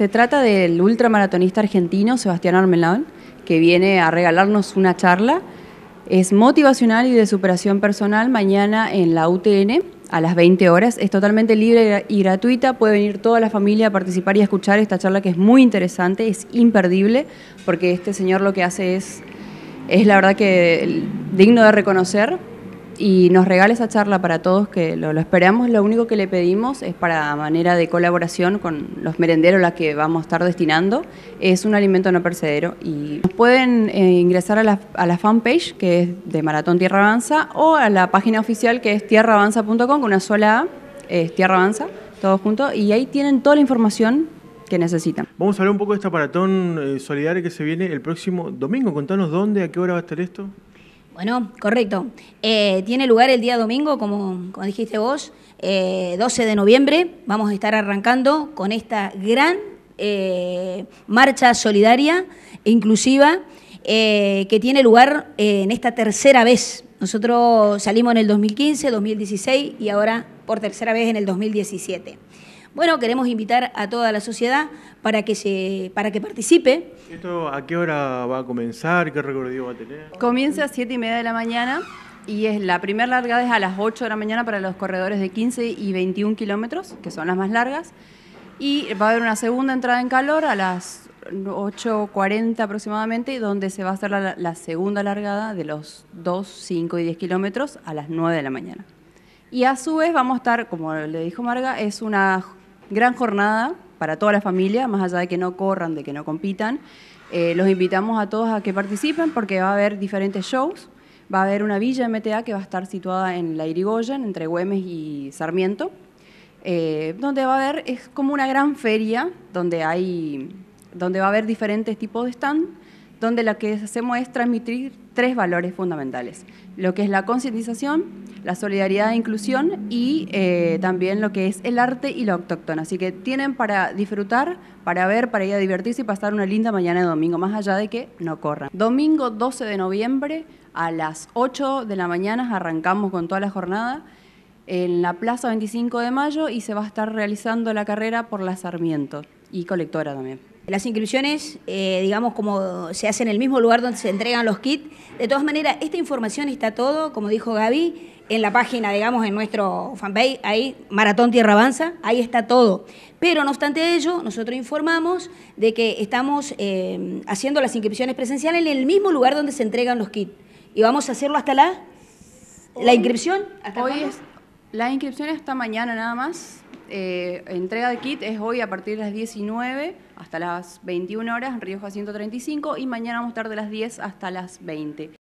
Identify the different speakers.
Speaker 1: Se trata del ultramaratonista argentino Sebastián Armelán, que viene a regalarnos una charla. Es motivacional y de superación personal mañana en la UTN a las 20 horas. Es totalmente libre y gratuita. Puede venir toda la familia a participar y a escuchar esta charla que es muy interesante, es imperdible, porque este señor lo que hace es, es la verdad que digno de reconocer y nos regala esa charla para todos que lo, esperamos. Lo único que le pedimos es para manera de colaboración con los merenderos a que vamos a estar destinando. Es un alimento no percedero y pueden eh, ingresar a la, a la, fanpage que es de Maratón Tierra Avanza o a la página oficial que es tierraavanza.com con una sola A, es Tierra Avanza, todos juntos, y ahí tienen toda la información que necesitan. Vamos a hablar un poco de esta maratón eh, solidaria que se viene el próximo domingo. Contanos dónde, a qué hora va a estar esto.
Speaker 2: Bueno, correcto. Eh, tiene lugar el día domingo, como, dijiste vos, 12 eh, de noviembre. Vamos a estar arrancando con esta gran eh, marcha solidaria e inclusiva que tiene lugar en esta tercera vez. Nosotros salimos en el 2015, 2016 y ahora por tercera vez en el 2017. Bueno, queremos invitar a toda la sociedad
Speaker 1: para que, se, para que participe. ¿Esto a qué hora va a comenzar? ¿Qué recorrido va a tener? Comienza a 7 y media de la mañana y es la primera largada es a las 8 de la mañana para los corredores de 15 y 21 kilómetros, que son las más largas. Y va a haber una segunda entrada en calor a las 8.40 aproximadamente, donde se va a hacer la, la, segunda largada de los 2, 5 y 10 kilómetros a las 9 de la mañana. Y a su vez vamos a estar, como le dijo Marga, es una gran jornada para toda la familia, más allá de que no corran, de que no compitan. Eh, los invitamos a todos a que participen porque va a haber diferentes shows. Va a haber una villa MTA que va a estar situada en La Irigoyen, entre Güemes y Sarmiento, eh, donde va a haber, es como una gran feria, donde, hay, donde va a haber diferentes tipos de stand donde lo que hacemos es transmitir tres valores fundamentales, lo que es la concientización, la solidaridad e inclusión y eh, también lo que es el arte y lo autóctono. Así que tienen para disfrutar, para ver, para ir a divertirse y pasar una linda mañana de domingo, más allá de que no corran. Domingo 12 de noviembre a las 8 de la mañana arrancamos con toda la jornada en la Plaza 25 de Mayo y se va a estar realizando la carrera por la Sarmiento y colectora también. Las inscripciones, eh, digamos, como se hacen en el mismo lugar donde se entregan los kits.
Speaker 2: De todas maneras, esta información está todo, como dijo Gaby, en la página, digamos, en nuestro fanpage, ahí, Maratón Tierra Avanza, ahí está todo. Pero no obstante ello, nosotros informamos de que estamos eh, haciendo las inscripciones presenciales en el mismo lugar donde se entregan
Speaker 1: los kits. Y vamos a hacerlo hasta la, la inscripción. ¿Hasta hoy la inscripción hasta mañana nada más. Eh, entrega de kit es hoy a partir de las 19 hasta las 21 horas en Rioja 135 y mañana vamos a estar de las 10 hasta las 20.